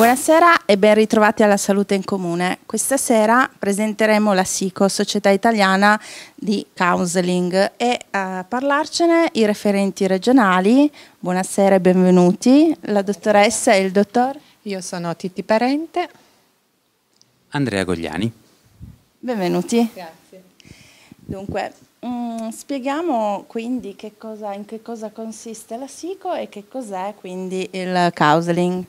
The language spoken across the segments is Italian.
Buonasera e ben ritrovati alla Salute in Comune. Questa sera presenteremo la SICO, Società Italiana di Counseling, e a eh, parlarcene i referenti regionali. Buonasera e benvenuti, la dottoressa e il dottor. Io sono Titti Parente. Andrea Gogliani. Benvenuti. Grazie. Dunque, Mm, spieghiamo quindi che cosa, in che cosa consiste la SICO e che cos'è quindi il counseling.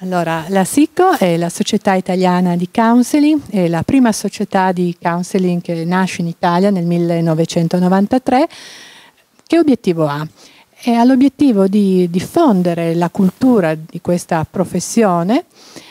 Allora, la SICO è la Società Italiana di Counseling, è la prima società di counseling che nasce in Italia nel 1993. Che obiettivo ha? Ha l'obiettivo di diffondere la cultura di questa professione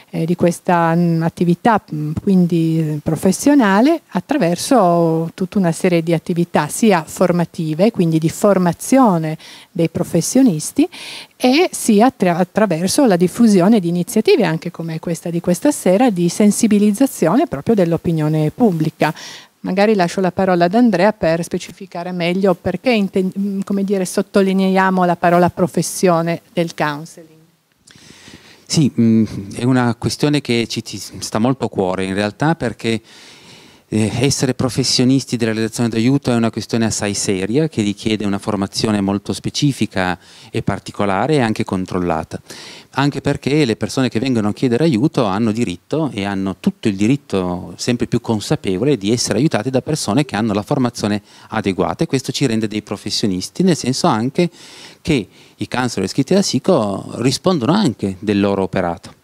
eh, di questa mh, mm, attività mh, mm, quindi eh, professionale attraverso tutta una serie di attività sia formative, quindi di formazione dei professionisti e sia attra attraverso la diffusione di iniziative anche come questa di questa sera di sensibilizzazione proprio dell'opinione pubblica. Magari lascio la parola ad Andrea per specificare meglio perché mm, dire, sottolineiamo la parola professione del counseling. Sì, mh, mm, è una questione che ci, ci sta molto a cuore in realtà perché eh, essere professionisti della redazione d'aiuto è una questione assai seria che richiede una formazione molto specifica e particolare e anche controllata, anche perché le persone che vengono a chiedere aiuto hanno diritto e hanno tutto il diritto sempre più consapevole di essere aiutate da persone che hanno la formazione adeguata e questo ci rende dei professionisti, nel senso anche che i counselor iscritti alla SICO rispondono anche del loro operato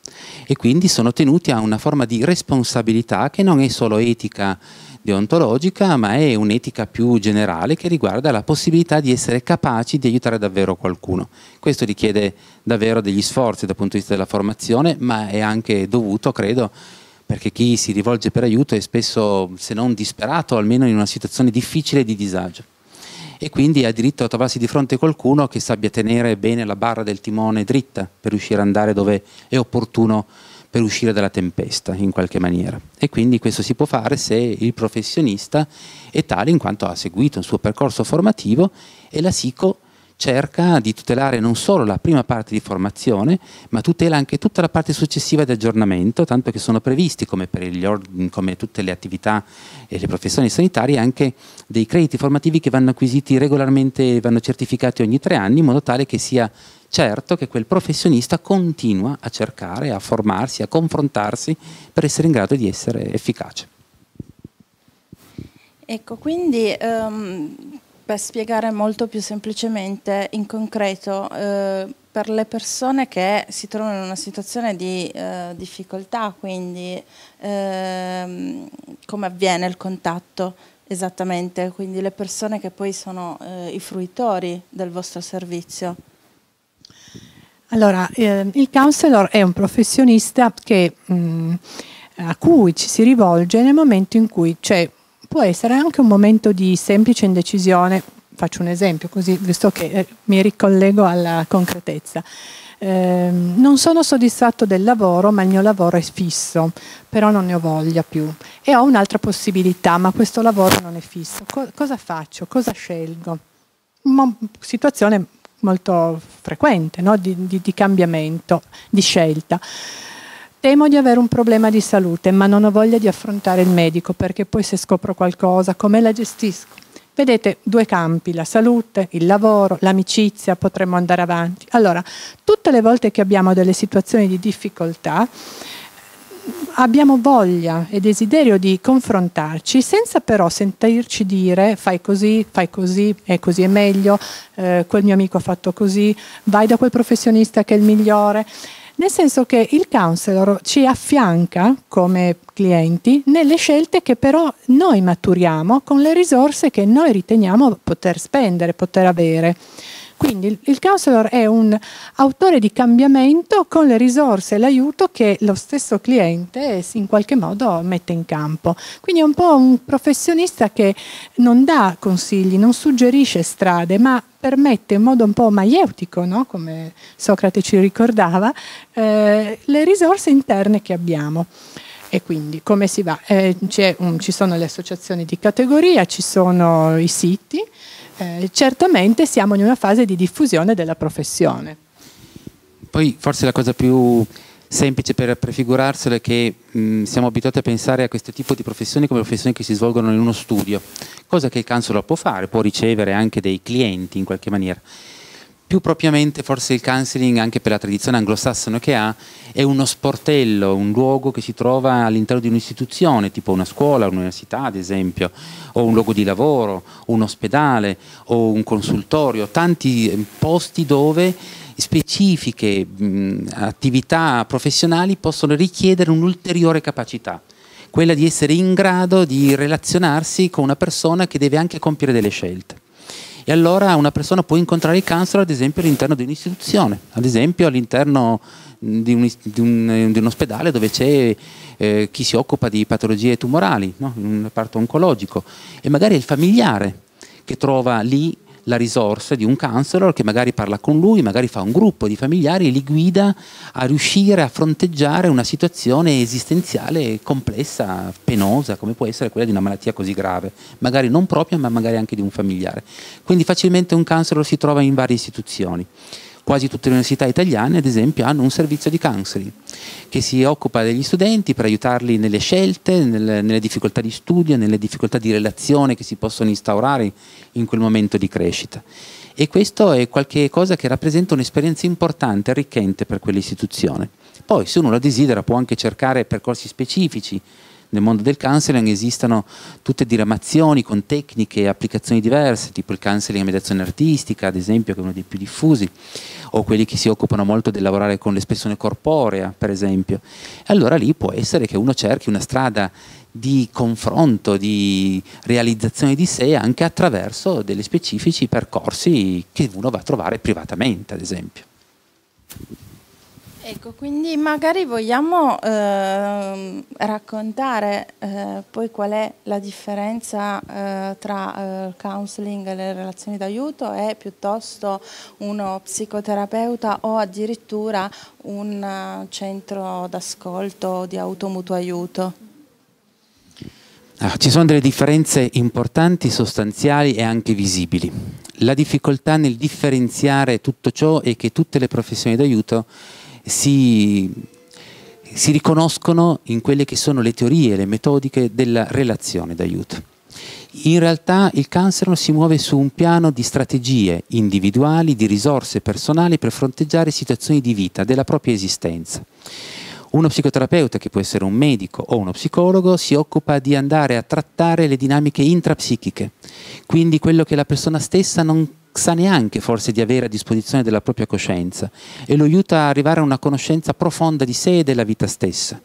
e quindi sono tenuti a una forma di responsabilità che non è solo etica deontologica, ma è un'etica più generale che riguarda la possibilità di essere capaci di aiutare davvero qualcuno. Questo richiede davvero degli sforzi dal punto di vista della formazione, ma è anche dovuto, credo, perché chi si rivolge per aiuto è spesso, se non disperato, almeno in una situazione difficile di disagio e quindi ha diritto a trovarsi di fronte a qualcuno che sappia tenere bene la barra del timone dritta per riuscire ad andare dove è opportuno per uscire dalla tempesta in qualche maniera. E quindi questo si può fare se il professionista è tale in quanto ha seguito il suo percorso formativo e la SICO cerca di tutelare non solo la prima parte di formazione, ma tutela anche tutta la parte successiva di aggiornamento, tanto che sono previsti, come per come tutte le attività e le professioni sanitarie, anche dei crediti formativi che vanno acquisiti regolarmente, vanno certificati ogni tre anni, in modo tale che sia certo che quel professionista continua a cercare, a formarsi, a confrontarsi per essere in grado di essere efficace. Ecco, quindi um, per spiegare molto più semplicemente, in concreto, eh, per le persone che si trovano in una situazione di eh, difficoltà, quindi eh, come avviene il contatto esattamente, quindi le persone che poi sono eh, i fruitori del vostro servizio. Allora, ehm, il counselor è un professionista che, mh, mm, a cui ci si rivolge nel momento in cui c'è può essere anche un momento di semplice indecisione. Faccio un esempio così, visto che eh, mi ricollego alla concretezza. Eh, non sono soddisfatto del lavoro, ma il mio lavoro è fisso, però non ne ho voglia più. E ho un'altra possibilità, ma questo lavoro non è fisso. Co- cosa faccio? Cosa scelgo? Mo- situazione molto frequente no? di, di, di cambiamento, di scelta. Temo di avere un problema di salute, ma non ho voglia di affrontare il medico perché poi se scopro qualcosa, come la gestisco? Vedete due campi, la salute, il lavoro, l'amicizia, potremmo andare avanti. Allora, tutte le volte che abbiamo delle situazioni di difficoltà, abbiamo voglia e desiderio di confrontarci senza però sentirci dire fai così, fai così, è così è meglio, eh, quel mio amico ha fatto così, vai da quel professionista che è il migliore nel senso che il counselor ci affianca come clienti nelle scelte che però noi maturiamo con le risorse che noi riteniamo poter spendere, poter avere. Quindi il, counselor è un autore di cambiamento con le risorse e l'aiuto che lo stesso cliente in qualche modo mette in campo. Quindi è un po' un professionista che non dà consigli, non suggerisce strade, ma permette in modo un po' maieutico, no? come Socrate ci ricordava, eh, le risorse interne che abbiamo. E quindi come si va? Eh, un, ci sono le associazioni di categoria, ci sono i siti, eh, certamente siamo in una fase di diffusione della professione. Poi forse la cosa più semplice per prefigurarselo è che mh, mm, siamo abituati a pensare a questo tipo di professioni come professioni che si svolgono in uno studio, cosa che il counselor può fare, può ricevere anche dei clienti in qualche maniera più propriamente forse il counseling, anche per la tradizione anglosassone che ha, è uno sportello, un luogo che si trova all'interno di un'istituzione, tipo una scuola, un'università ad esempio, o un luogo di lavoro, un ospedale o un consultorio, tanti eh, posti dove specifiche mh, attività professionali possono richiedere un'ulteriore capacità quella di essere in grado di relazionarsi con una persona che deve anche compiere delle scelte. E allora una persona può incontrare il cancro ad esempio all'interno di un'istituzione, ad esempio all'interno di un, di, un, eh, di un, ospedale dove c'è eh, chi si occupa di patologie tumorali, no? in un reparto oncologico, e magari è il familiare che trova lì la risorsa di un counselor che magari parla con lui, magari fa un gruppo di familiari e li guida a riuscire a fronteggiare una situazione esistenziale complessa, penosa, come può essere quella di una malattia così grave, magari non propria ma magari anche di un familiare. Quindi facilmente un counselor si trova in varie istituzioni. Quasi tutte le università italiane, ad esempio, hanno un servizio di counseling che si occupa degli studenti per aiutarli nelle scelte, nelle, nelle difficoltà di studio, nelle difficoltà di relazione che si possono instaurare in quel momento di crescita. E questo è qualcosa che rappresenta un'esperienza importante, arricchente per quell'istituzione. Poi, se uno la desidera, può anche cercare percorsi specifici nel mondo del counseling esistono tutte diramazioni con tecniche e applicazioni diverse, tipo il counseling e mediazione artistica, ad esempio, che è uno dei più diffusi, o quelli che si occupano molto del lavorare con l'espressione corporea, per esempio. Allora lì può essere che uno cerchi una strada di confronto, di realizzazione di sé anche attraverso degli specifici percorsi che uno va a trovare privatamente, ad esempio. Ecco, quindi magari vogliamo eh, raccontare eh, poi qual è la differenza eh, tra il eh, counseling e le relazioni d'aiuto e piuttosto uno psicoterapeuta o addirittura un eh, centro d'ascolto di automutuo aiuto. Allora, ah, ci sono delle differenze importanti, sostanziali e anche visibili. La difficoltà nel differenziare tutto ciò è che tutte le professioni d'aiuto si, si riconoscono in quelle che sono le teorie, le metodiche della relazione d'aiuto. In realtà il cancer si muove su un piano di strategie individuali, di risorse personali per fronteggiare situazioni di vita, della propria esistenza. Uno psicoterapeuta, che può essere un medico o uno psicologo, si occupa di andare a trattare le dinamiche intrapsichiche, quindi quello che la persona stessa non sa neanche forse di avere a disposizione della propria coscienza e lo aiuta a arrivare a una conoscenza profonda di sé e della vita stessa.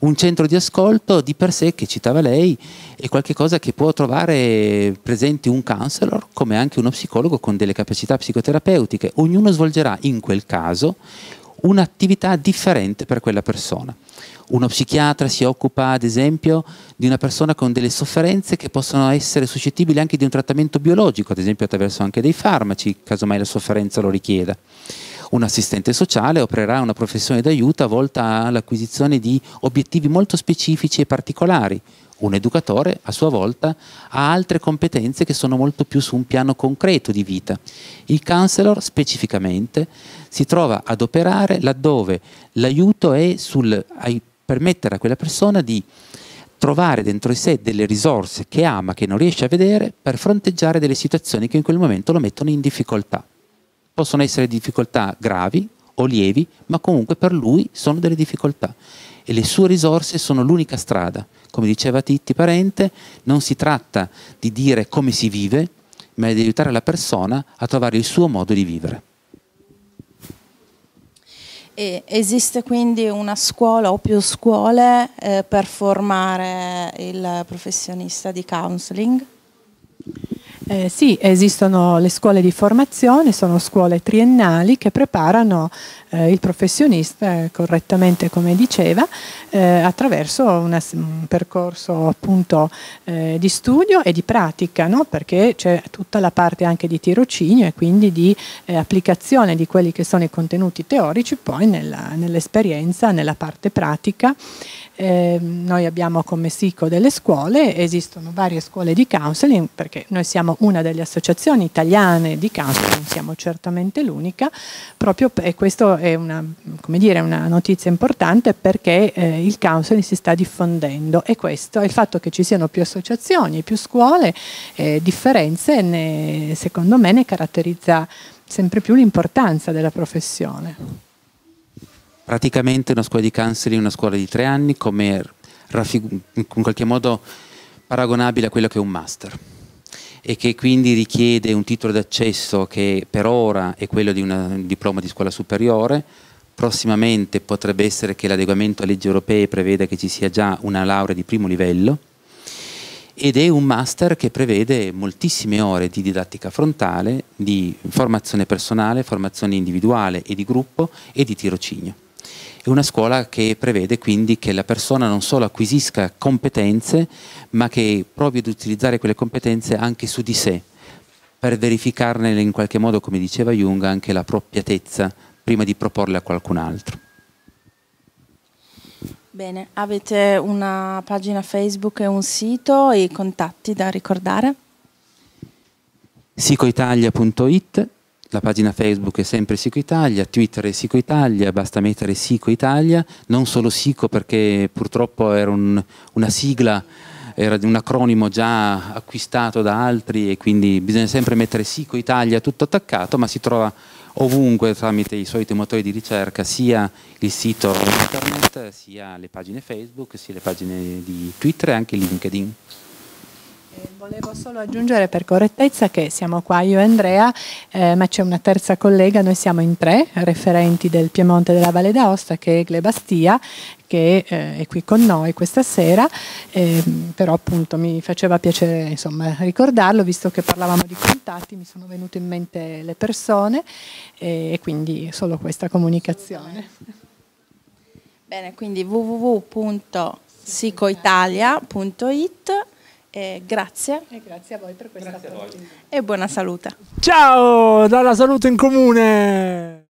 Un centro di ascolto di per sé, che citava lei, è qualcosa che può trovare presente un counselor come anche uno psicologo con delle capacità psicoterapeutiche. Ognuno svolgerà in quel caso un'attività differente per quella persona. Uno psichiatra si occupa, ad esempio, di una persona con delle sofferenze che possono essere suscettibili anche di un trattamento biologico, ad esempio attraverso anche dei farmaci, casomai la sofferenza lo richieda. Un assistente sociale opererà una professione d'aiuto volta all'acquisizione di obiettivi molto specifici e particolari. Un educatore, a sua volta, ha altre competenze che sono molto più su un piano concreto di vita. Il counselor, specificamente, si trova ad operare laddove l'aiuto è sul permettere a quella persona di trovare dentro di sé delle risorse che ama, che non riesce a vedere, per fronteggiare delle situazioni che in quel momento lo mettono in difficoltà. Possono essere difficoltà gravi o lievi, ma comunque per lui sono delle difficoltà e le sue risorse sono l'unica strada. Come diceva Titti Parente, non si tratta di dire come si vive, ma di aiutare la persona a trovare il suo modo di vivere. E esiste quindi una scuola o più scuole eh, per formare il professionista di counseling? Eh, sì, esistono le scuole di formazione, sono scuole triennali che preparano eh, il professionista, eh, correttamente come diceva, eh, attraverso una, un percorso appunto eh, di studio e di pratica, no? perché c'è tutta la parte anche di tirocinio e quindi di eh, applicazione di quelli che sono i contenuti teorici poi nella, nell'esperienza, nella parte pratica. Eh, noi abbiamo come SICO delle scuole, esistono varie scuole di counseling perché noi siamo una delle associazioni italiane di counseling, siamo certamente l'unica, proprio, e questo è una, dire, una notizia importante perché eh, il counseling si sta diffondendo e questo, è il fatto che ci siano più associazioni, più scuole, eh, differenze, ne, secondo me ne caratterizza sempre più l'importanza della professione. Praticamente una scuola di counseling è una scuola di tre anni come in qualche modo paragonabile a quello che è un master e che quindi richiede un titolo d'accesso che per ora è quello di una, un diploma di scuola superiore, prossimamente potrebbe essere che l'adeguamento a leggi europee preveda che ci sia già una laurea di primo livello ed è un master che prevede moltissime ore di didattica frontale, di formazione personale, formazione individuale e di gruppo e di tirocinio. È una scuola che prevede quindi che la persona non solo acquisisca competenze, ma che provi ad utilizzare quelle competenze anche su di sé, per verificarne in qualche modo, come diceva Jung, anche la proppiatezza prima di proporle a qualcun altro. Bene, avete una pagina Facebook e un sito e i contatti da ricordare? psicoitalia.it la pagina Facebook è sempre Sico Italia, Twitter è Sico Italia, basta mettere Sico Italia, non solo Sico perché purtroppo era un, una sigla, era un acronimo già acquistato da altri e quindi bisogna sempre mettere Sico Italia tutto attaccato, ma si trova ovunque tramite i soliti motori di ricerca, sia il sito internet, sia le pagine Facebook, sia le pagine di Twitter e anche LinkedIn. Eh, volevo solo aggiungere per correttezza che siamo qua io e Andrea, eh, ma c'è una terza collega, noi siamo in tre referenti del Piemonte della Valle d'Aosta che è Glebastia, che eh, è qui con noi questa sera, eh, però appunto mi faceva piacere insomma, ricordarlo, visto che parlavamo di contatti, mi sono venute in mente le persone eh, e quindi solo questa comunicazione. Bene, quindi www.sicoitalia.it e grazie. E grazie a voi per questa grazie E buona salute. Ciao dalla salute in comune.